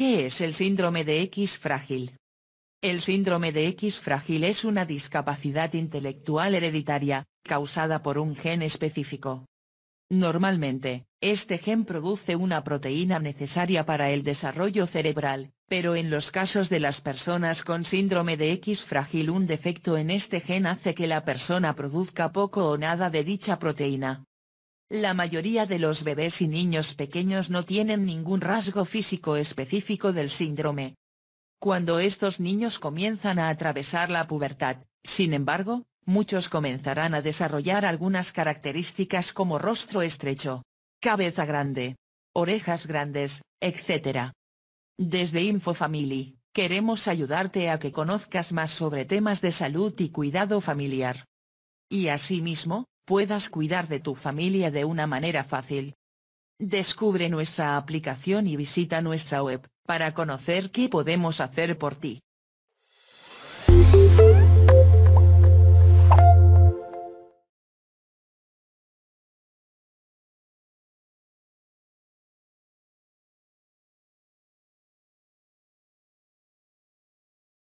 ¿Qué es el síndrome de X frágil? El síndrome de X frágil es una discapacidad intelectual hereditaria, causada por un gen específico. Normalmente, este gen produce una proteína necesaria para el desarrollo cerebral, pero en los casos de las personas con síndrome de X frágil un defecto en este gen hace que la persona produzca poco o nada de dicha proteína. La mayoría de los bebés y niños pequeños no tienen ningún rasgo físico específico del síndrome. Cuando estos niños comienzan a atravesar la pubertad, sin embargo, muchos comenzarán a desarrollar algunas características como rostro estrecho, cabeza grande, orejas grandes, etc. Desde InfoFamily, queremos ayudarte a que conozcas más sobre temas de salud y cuidado familiar. Y asimismo, puedas cuidar de tu familia de una manera fácil. Descubre nuestra aplicación y visita nuestra web, para conocer qué podemos hacer por ti.